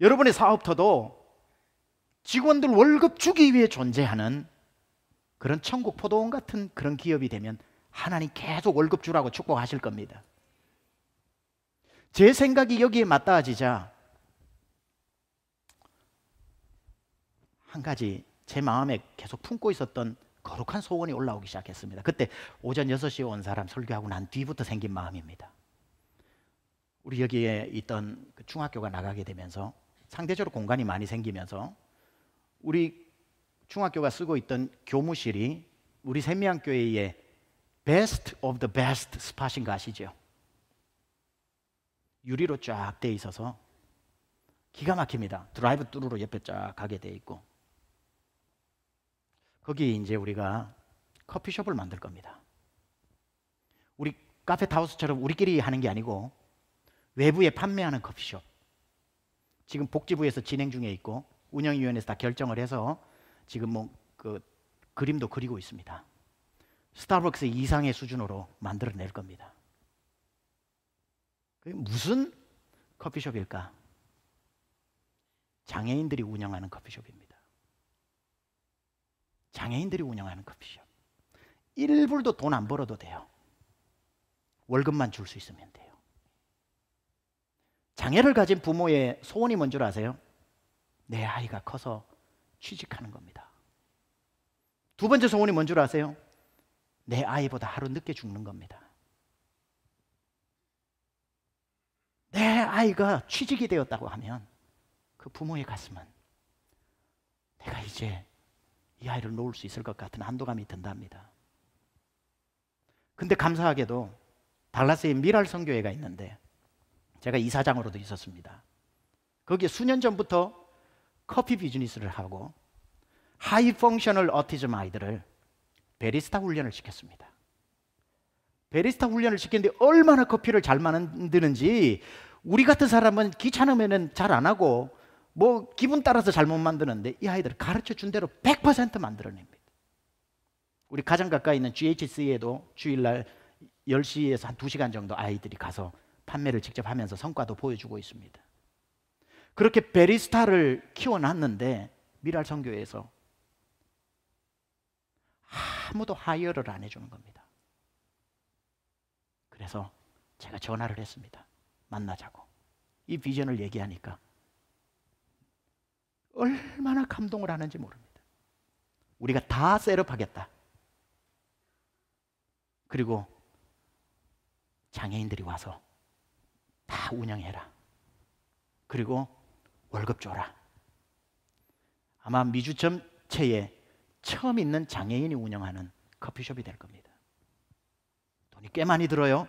여러분의 사업터도 직원들 월급 주기 위해 존재하는 그런 천국 포도원 같은 그런 기업이 되면 하나님 계속 월급 주라고 축복하실 겁니다. 제 생각이 여기에 맞닿아지자 한 가지 제 마음에 계속 품고 있었던 거룩한 소원이 올라오기 시작했습니다. 그때 오전 6시에 온 사람 설교하고 난 뒤부터 생긴 마음입니다. 우리 여기에 있던 그 중학교가 나가게 되면서 상대적으로 공간이 많이 생기면서 우리 중학교가 쓰고 있던 교무실이 우리 세미양교회의 베스트 오브 더 베스트 스팟인 거 아시죠? 유리로 쫙 돼 있어서 기가 막힙니다. 드라이브 뚜루로 옆에 쫙 가게 돼 있고 거기 이제 우리가 커피숍을 만들 겁니다. 우리 카페 타우스처럼 우리끼리 하는 게 아니고 외부에 판매하는 커피숍. 지금 복지부에서 진행 중에 있고 운영위원회에서 다 결정을 해서 지금 뭐그 그림도 그리고 있습니다. 스타벅스 이상의 수준으로 만들어낼 겁니다. 그게 무슨 커피숍일까? 장애인들이 운영하는 커피숍입니다. 장애인들이 운영하는 커피숍. 일불도 돈 안 벌어도 돼요. 월급만 줄 수 있으면 돼요. 장애를 가진 부모의 소원이 뭔 줄 아세요? 내 아이가 커서 취직하는 겁니다. 두 번째 소원이 뭔 줄 아세요? 내 아이보다 하루 늦게 죽는 겁니다. 내 아이가 취직이 되었다고 하면 그 부모의 가슴은 내가 이제 이 아이를 놓을 수 있을 것 같은 안도감이 든답니다. 근데 감사하게도 달라스에 미랄 선교회가 있는데 제가 이사장으로도 있었습니다. 거기에 수년 전부터 커피 비즈니스를 하고 하이 펑셔널 어티즘 아이들을 베리스타 훈련을 시켰습니다. 베리스타 훈련을 시켰는데 얼마나 커피를 잘 만드는지 우리 같은 사람은 귀찮으면 잘 안 하고 뭐 기분 따라서 잘 못 만드는데 이 아이들 가르쳐 준 대로 100% 만들어냅니다. 우리 가장 가까이 있는 GHC에도 주일날 10시에서 한 2시간 정도 아이들이 가서 판매를 직접 하면서 성과도 보여주고 있습니다. 그렇게 베리스타를 키워놨는데 미랄 선교에서 아무도 하이를안 해주는 겁니다. 그래서 제가 전화를 했습니다. 만나자고. 이 비전을 얘기하니까 얼마나 감동을 하는지 모릅니다. 우리가 다 셋업하겠다. 그리고 장애인들이 와서 다 운영해라. 그리고 월급 줘라. 아마 미주점체에 처음 있는 장애인이 운영하는 커피숍이 될 겁니다. 돈이 꽤 많이 들어요.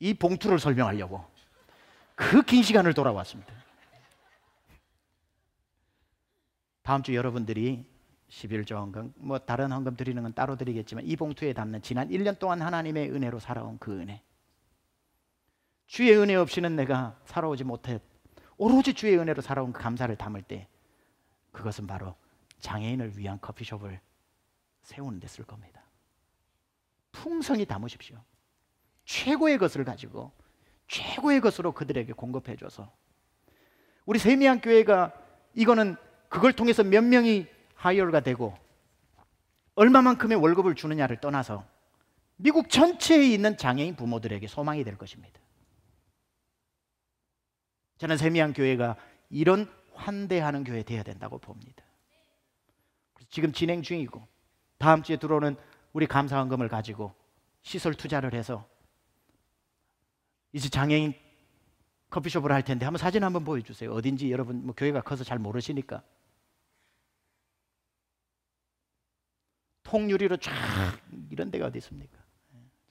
이 봉투를 설명하려고 그 긴 시간을 돌아왔습니다. 다음 주 여러분들이 11조 헌금 뭐 다른 헌금 드리는 건 따로 드리겠지만 이 봉투에 담는 지난 1년 동안 하나님의 은혜로 살아온 그 은혜 주의 은혜 없이는 내가 살아오지 못해 오로지 주의 은혜로 살아온 그 감사를 담을 때 그것은 바로 장애인을 위한 커피숍을 세우는 데 쓸 겁니다 풍성히 담으십시오 최고의 것을 가지고 최고의 것으로 그들에게 공급해줘서 우리 세미한 교회가 이거는 그걸 통해서 몇 명이 하이어가 되고 얼마만큼의 월급을 주느냐를 떠나서 미국 전체에 있는 장애인 부모들에게 소망이 될 것입니다. 저는 세미한 교회가 이런 환대하는 교회 되어야 된다고 봅니다. 지금 진행 중이고 다음 주에 들어오는 우리 감사헌금을 가지고 시설 투자를 해서 이제 장애인 커피숍을 할 텐데 한번 사진 한번 보여주세요. 어딘지 여러분 뭐 교회가 커서 잘 모르시니까 폭유리로 쫙 이런 데가 어디 있습니까?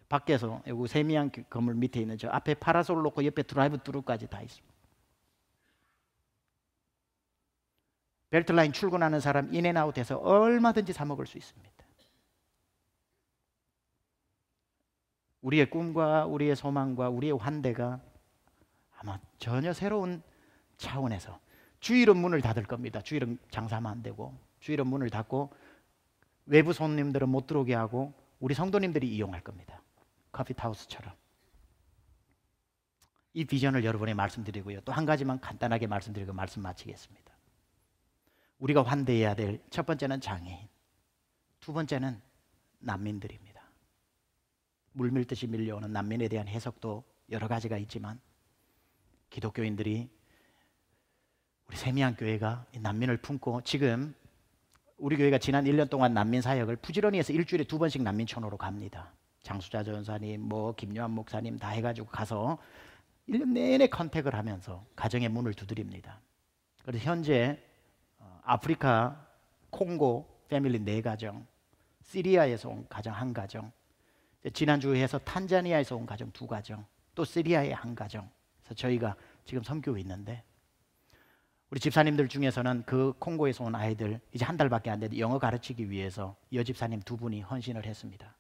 밖에서 여기 세미한 그 건물 밑에 있는 저 앞에 파라솔 놓고 옆에 드라이브 뚜루까지 다 있습니다. 벨트라인 출근하는 사람 인앤아웃해서 얼마든지 사 먹을 수 있습니다. 우리의 꿈과 우리의 소망과 우리의 환대가 아마 전혀 새로운 차원에서 주일은 문을 닫을 겁니다. 주일은 장사하안 되고 주일은 문을 닫고 외부 손님들은 못 들어오게 하고 우리 성도님들이 이용할 겁니다. 커피 타우스처럼. 이 비전을 여러분에 말씀드리고요. 또 한 가지만 간단하게 말씀드리고 말씀 마치겠습니다. 우리가 환대해야 될 첫 번째는 장애인, 두 번째는 난민들입니다. 물밀듯이 밀려오는 난민에 대한 해석도 여러 가지가 있지만 기독교인들이 우리 세미한 교회가 난민을 품고 지금 우리 교회가 지난 1년 동안 난민 사역을 부지런히 해서 일주일에 두 번씩 난민촌으로 갑니다. 장수자 전사님, 뭐 김요한 목사님 다 해가지고 가서 1년 내내 컨택을 하면서 가정의 문을 두드립니다. 그래서 현재 어, 아프리카, 콩고 패밀리 네 가정, 시리아에서 온 가정 한 가정, 지난주에 서 탄자니아에서 온 가정 두 가정, 또 시리아의 한 가정. 그래서 저희가 지금 섬기고 있는데 우리 집사님들 중에서는 그 콩고에서 온 아이들 이제 한 달밖에 안 돼도 영어 가르치기 위해서 여집사님 두 분이 헌신을 했습니다.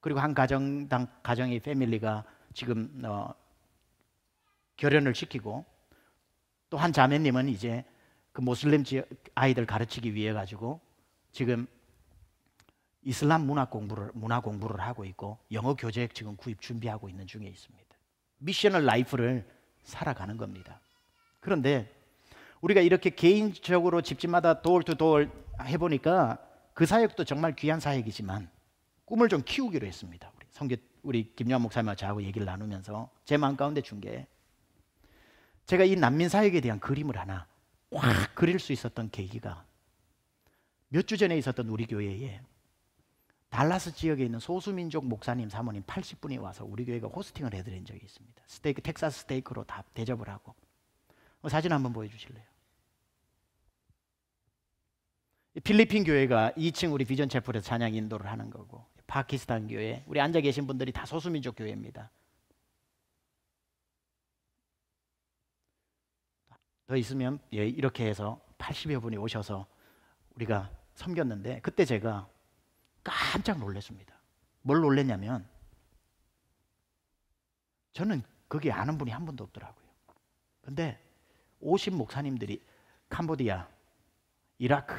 그리고 한 가정당 가정의 패밀리가 지금 어, 결연을 시키고 또 한 자매님은 이제 그 모슬림 지역 아이들 가르치기 위해 가지고 지금 이슬람 문화 공부를 문화 공부를 하고 있고 영어 교재 지금 구입 준비하고 있는 중에 있습니다. 미션을 라이프를 살아가는 겁니다. 그런데 우리가 이렇게 개인적으로 집집마다 도울 투 도울 해보니까 그 사역도 정말 귀한 사역이지만 꿈을 좀 키우기로 했습니다. 우리 성교 우리 김영환 목사님과 저하고 얘기를 나누면서 제 마음 가운데 준 게 제가 이 난민 사역에 대한 그림을 하나 확 그릴 수 있었던 계기가 몇 주 전에 있었던 우리 교회에 달라스 지역에 있는 소수민족 목사님 사모님 80분이 와서 우리 교회가 호스팅을 해드린 적이 있습니다. 스테이크 텍사스 스테이크로 다 대접을 하고 사진 한번 보여주실래요? 필리핀 교회가 2층 우리 비전 채플에서 찬양 인도를 하는 거고 파키스탄 교회 우리 앉아 계신 분들이 다 소수민족 교회입니다. 더 있으면 예, 이렇게 해서 80여 분이 오셔서 우리가 섬겼는데 그때 제가 깜짝 놀랐습니다. 뭘 놀랐냐면 저는 거기 아는 분이 한 분도 없더라고요. 근데 50 목사님들이 캄보디아, 이라크,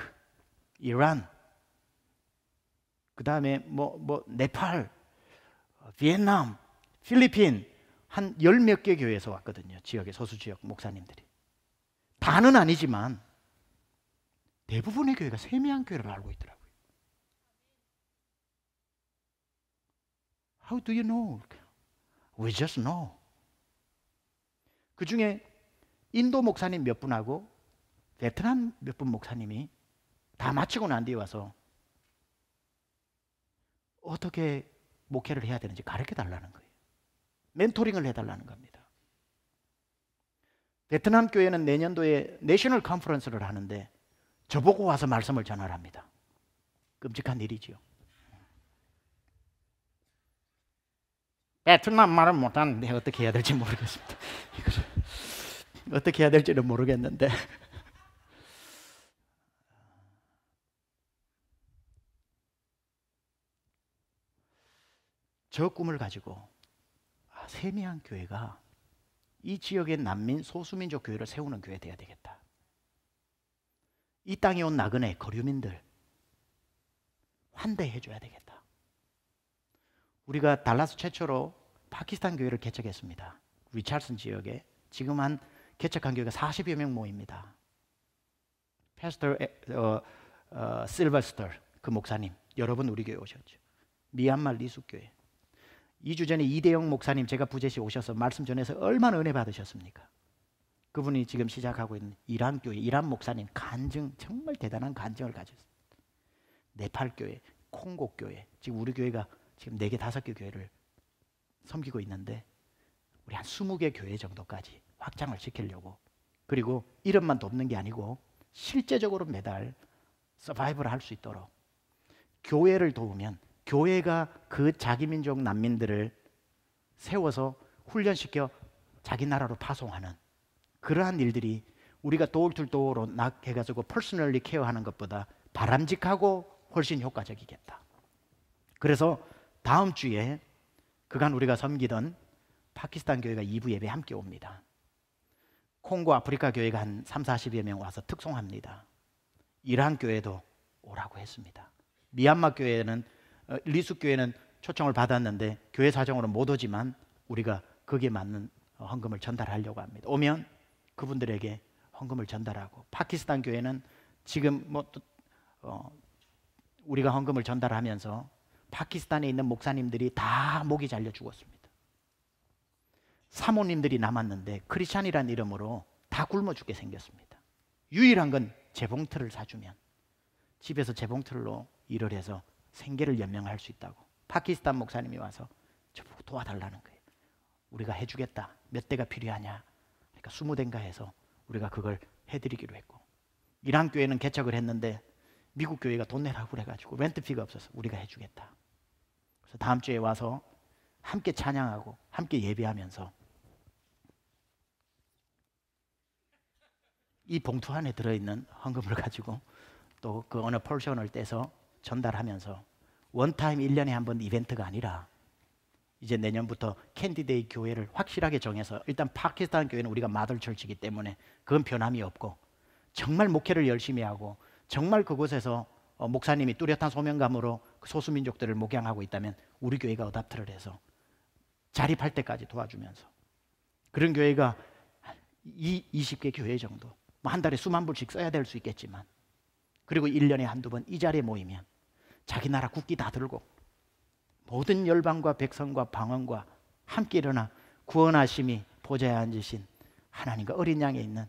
이란, 그 다음에 뭐, 뭐, 네팔, 비엔남, 필리핀, 한 열 몇 개 교회에서 왔거든요. 지역의 소수 지역 목사님들이. 다는 아니지만 대부분의 교회가 세미한 교회를 알고 있더라고요. How do you know? We just know. 그 중에 인도 목사님 몇 분하고 베트남 몇 분 목사님이 다 마치고 난 뒤에 와서 어떻게 목회를 해야 되는지 가르쳐 달라는 거예요. 멘토링을 해달라는 겁니다. 베트남 교회는 내년도에 내셔널 컨퍼런스를 하는데 저보고 와서 말씀을 전하랍니다. 끔찍한 일이지요. 베트남 말은 못하는데 어떻게 해야 될지 모르겠습니다. 어떻게 해야 될지는 모르겠는데 저 꿈을 가지고 아, 세미한 교회가 이 지역의 난민 소수민족 교회를 세우는 교회 돼야 되겠다. 이 땅에 온 나그네 거류민들 환대해 줘야 되겠다. 우리가 달라스 최초로 파키스탄 교회를 개척했습니다. 리찰슨 지역에 지금 한 개척한 교회가 40여 명 모입니다. 페스터 어, 어, 실버스터 그 목사님 여러분 우리 교회 오셨죠. 미얀마 리수교회 2주 전에 이대영 목사님 제가 부재시 오셔서 말씀 전해서 얼마나 은혜 받으셨습니까? 그분이 지금 시작하고 있는 이란 교회 이란 목사님 간증 정말 대단한 간증을 가졌어요. 네팔 교회, 콩고 교회 지금 우리 교회가 지금 네 개 다섯 개 교회를 섬기고 있는데 우리 한 스무 개 교회 정도까지 확장을 시키려고 그리고 이름만 돕는 게 아니고 실제적으로 매달 서바이벌할수 있도록 교회를 도우면 교회가 그 자기 민족 난민들을 세워서 훈련시켜 자기 나라로 파송하는 그러한 일들이 우리가 도울툴도로 해가지고 퍼스널리 케어하는 것보다 바람직하고 훨씬 효과적이겠다. 그래서 다음 주에 그간 우리가 섬기던 파키스탄 교회가 2부 예배 함께 옵니다. 콩고 아프리카 교회가 한 3, 40여 명 와서 특송합니다. 이란 교회도 오라고 했습니다. 미얀마 교회는 어, 리숙교회는 초청을 받았는데 교회 사정으로 못 오지만 우리가 거기에 맞는 헌금을 전달하려고 합니다. 오면 그분들에게 헌금을 전달하고 파키스탄 교회는 지금 뭐 어, 우리가 헌금을 전달하면서 파키스탄에 있는 목사님들이 다 목이 잘려 죽었습니다. 사모님들이 남았는데 크리스찬이란 이름으로 다 굶어 죽게 생겼습니다. 유일한 건 재봉틀을 사주면 집에서 재봉틀로 일을 해서 생계를 연명할 수 있다고 파키스탄 목사님이 와서 저보고 도와달라는 거예요. 우리가 해주겠다. 몇 대가 필요하냐? 그러니까 스무 대인가 해서 우리가 그걸 해드리기로 했고 이란 교회는 개척을 했는데 미국 교회가 돈 내라고 그래가지고 렌트비가 없어서 우리가 해주겠다. 그래서 다음 주에 와서 함께 찬양하고 함께 예배하면서 이 봉투 안에 들어있는 헌금을 가지고 또 그 어느 폴션을 떼서 전달하면서 원타임 1년에 한 번 이벤트가 아니라 이제 내년부터 캔디데이 교회를 확실하게 정해서 일단 파키스탄 교회는 우리가 마들 철치기 때문에 그건 변함이 없고 정말 목회를 열심히 하고 정말 그곳에서 어, 목사님이 뚜렷한 소명감으로 그 소수민족들을 목양하고 있다면 우리 교회가 어답트를 해서 자립할 때까지 도와주면서 그런 교회가 이 20개 교회 정도 뭐한 달에 수만 불씩 써야 될 수 있겠지만 그리고 1년에 한두 번 이 자리에 모이면 자기 나라 국기 다 들고 모든 열방과 백성과 방언과 함께 일어나 구원하심이 보좌에 앉으신 하나님과 어린 양에 있는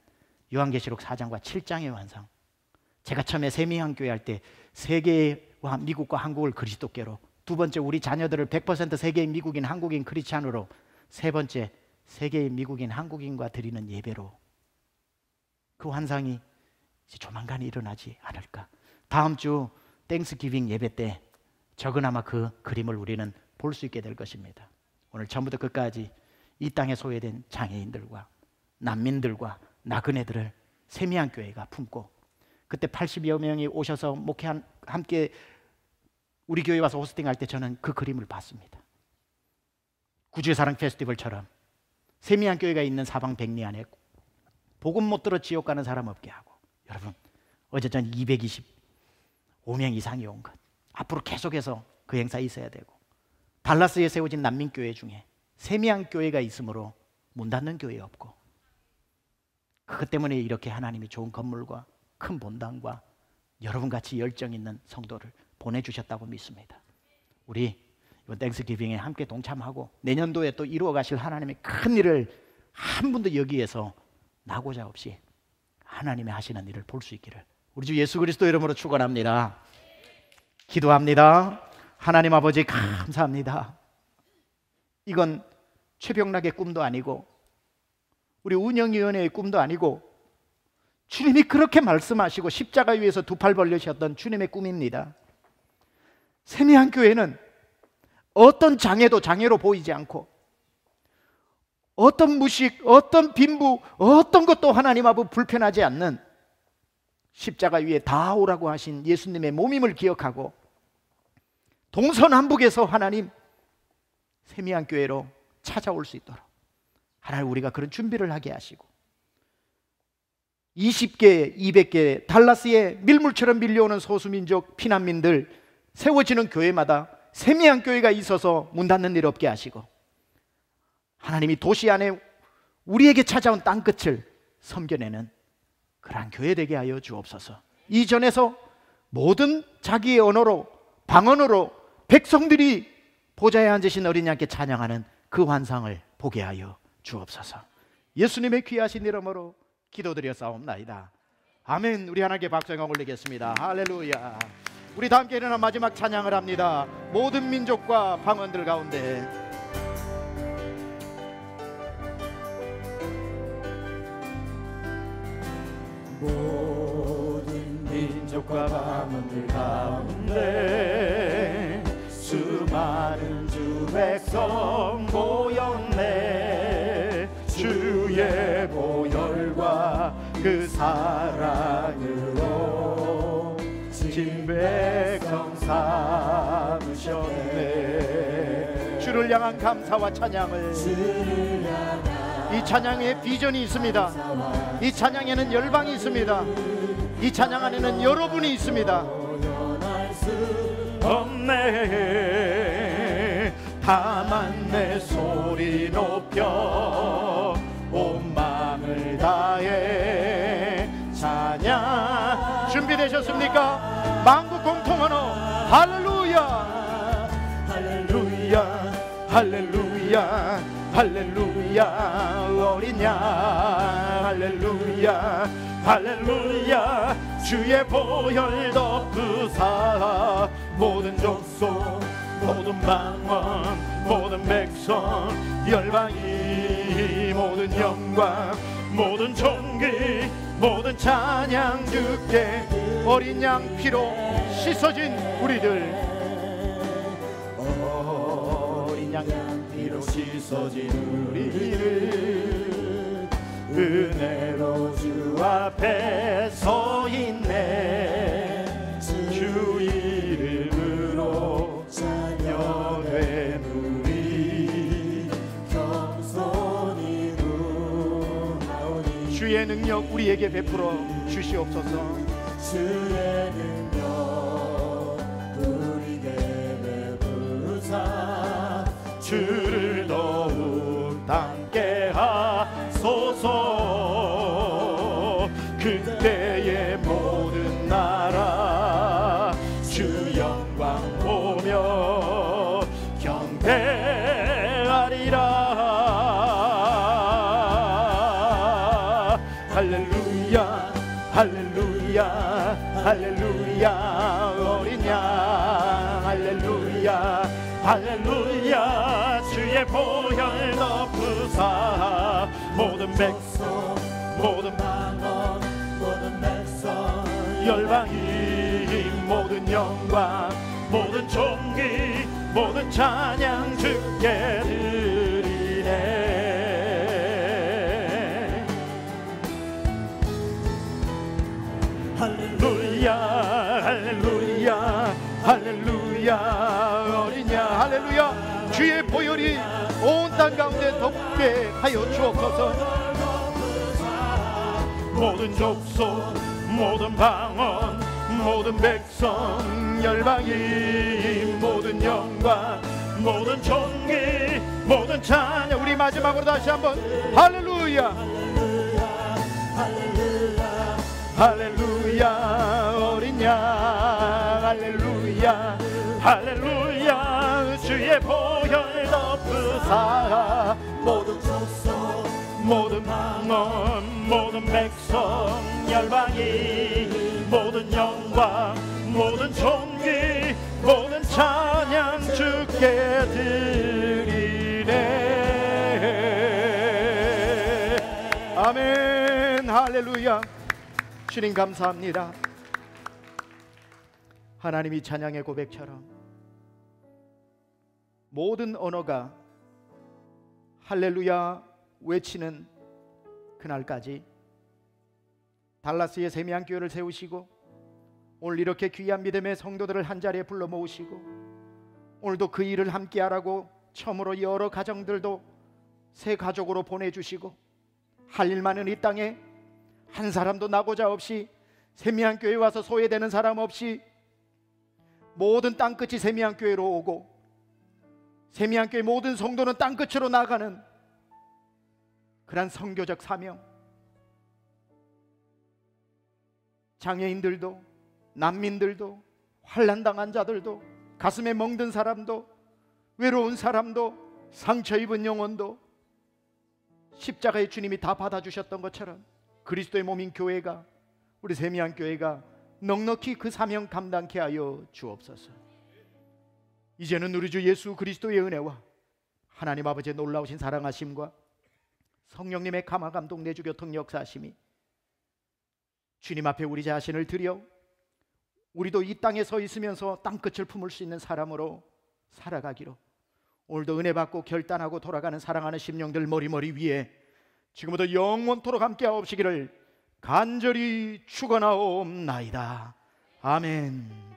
요한계시록 4장과 7장의 완성. 제가 처음에 세미한 교회 할 때 세계와 미국과 한국을 그리스도께로 두 번째 우리 자녀들을 100% 세계의 미국인 한국인 크리스찬으로 세 번째 세계의 미국인 한국인과 드리는 예배로 그 환상이 조만간 일어나지 않을까. 다음 주 땡스기빙 예배 때 적은아마 그 그림을 우리는 볼 수 있게 될 것입니다. 오늘 처음부터 끝까지 이 땅에 소외된 장애인들과 난민들과 나그네들을 세미한 교회가 품고 그때 80여 명이 오셔서 목회 함께 우리 교회 와서 호스팅할 때 저는 그 그림을 봤습니다. 구주 사랑 페스티벌처럼 세미한 교회가 있는 사방 백리 안에 복음 못 들어 지옥 가는 사람 없게 하고 여러분 어제 전 5명 이상이 온 것. 앞으로 계속해서 그 행사 있어야 되고. 달라스에 세워진 난민교회 중에 세미한교회가 있으므로 문 닫는 교회 없고. 그것 때문에 이렇게 하나님이 좋은 건물과 큰 본당과 여러분 같이 열정 있는 성도를 보내주셨다고 믿습니다. 우리 이번 땡스기빙에 함께 동참하고 내년도에 또 이루어 가실 하나님의 큰 일을 한 분도 여기에서 나고자 없이 하나님의 하시는 일을 볼 수 있기를 우리 주 예수 그리스도 이름으로 축원합니다. 기도합니다. 하나님 아버지 감사합니다. 이건 최병락의 꿈도 아니고 우리 운영위원회의 꿈도 아니고 주님이 그렇게 말씀하시고 십자가 위에서 두 팔 벌리셨던 주님의 꿈입니다. 세미한 교회는 어떤 장애도 장애로 보이지 않고 어떤 무식, 어떤 빈부, 어떤 것도 하나님 앞에 불편하지 않는 십자가 위에 다 오라고 하신 예수님의 몸임을 기억하고 동서남북에서 하나님 세미한 교회로 찾아올 수 있도록 하나님 우리가 그런 준비를 하게 하시고 20개, 200개 달라스의 밀물처럼 밀려오는 소수민족 피난민들 세워지는 교회마다 세미한 교회가 있어서 문 닫는 일 없게 하시고 하나님이 도시 안에 우리에게 찾아온 땅끝을 섬겨내는 그러한 교회 되게 하여 주옵소서. 이전에서 모든 자기의 언어로 방언으로 백성들이 보좌에 앉으신 어린 양께 찬양하는 그 환상을 보게 하여 주옵소서. 예수님의 귀하신 이름으로 기도드려사옵나이다. 아멘. 우리 하나님께 박수가 올리겠습니다. 할렐루야. 우리 다 함께 일어나 마지막 찬양을 합니다. 모든 민족과 방언들 가운데 모든 민족과 방언들 가운데 수많은 주 백성 모였네 주의 보혈과 그 사랑으로 진 백성 삼으셨네 주를 향한 감사와 찬양을 주를 향한 이 찬양에 비전이 있습니다. 이 찬양에는 열방이 있습니다. 이 찬양 안에는 여러분이 있습니다. 없네 다만 내 소리 높여 온 마음을 다해 찬양 준비되셨습니까? 만국 공통 언어 할렐루야 할렐루야 할렐루야 할렐루야 어린 양 할렐루야 할렐루야 주의 보혈 덮으사 모든 족속 모든 방언 모든 백성 열방이 모든 영광 모든 종기 모든 찬양 주게 어린 양 피로 씻어진 우리들 어린 양 피로 씻어진 우리를 은혜로 주 앞에 서 있네 주 이름으로 찬양된 우리 겸손히 구하오니 주의 능력 우리에게 베풀어 주시옵소서 주의 능력 주를 더욱 닮게 하소서 그때의 모든 나라 주 영광 보며 경배하리라 할렐루야 할렐루야 할렐루야 어린 양 할렐루야 할렐루야 주의 보혈 덮으사 모든 백성 모든 만원 모든 백성 열방인 모든 영광 모든 종기 모든 찬양 주께 드리네 할렐루야 할렐루야 할렐루야 할렐루야 주의 보혈이 온 땅 가운데 덮게 하여 주옵소서 모든 족속 모든 방언 모든 백성 열방이 모든 영광 모든 종기 모든 찬양 우리 마지막으로 다시 한번 할렐루야 할렐루야 할렐루야 어린 양 할렐루야 할렐루야 주의 보혈 덮으사 모든 족속 모든 방언 모든 백성 열방이 모든 영광 모든 존귀 모든 찬양 주께 드리네 아멘 할렐루야 주님 감사합니다 하나님이 찬양의 고백처럼 모든 언어가 할렐루야 외치는 그날까지 달라스의 세미한 교회를 세우시고 오늘 이렇게 귀한 믿음의 성도들을 한자리에 불러 모으시고 오늘도 그 일을 함께 하라고 처음으로 여러 가정들도 새 가족으로 보내주시고 할일만은이 땅에 한 사람도 나고자 없이 세미한 교회 와서 소외되는 사람 없이 모든 땅끝이 세미한 교회로 오고 세미한교의 모든 성도는 땅 끝으로 나가는 그러한 성교적 사명. 장애인들도 난민들도 환란당한 자들도 가슴에 멍든 사람도 외로운 사람도 상처 입은 영혼도 십자가의 주님이 다 받아주셨던 것처럼 그리스도의 몸인 교회가 우리 세미한 교회가 넉넉히 그 사명 감당케 하여 주옵소서. 이제는 우리 주 예수 그리스도의 은혜와 하나님 아버지의 놀라우신 사랑하심과 성령님의 감화 감동 내주 교통 역사하심이 주님 앞에 우리 자신을 드려 우리도 이 땅에 서 있으면서 땅끝을 품을 수 있는 사람으로 살아가기로 오늘도 은혜 받고 결단하고 돌아가는 사랑하는 심령들 머리머리 위에 지금부터 영원토록 함께하옵시기를 간절히 축원하옵나이다. 아멘.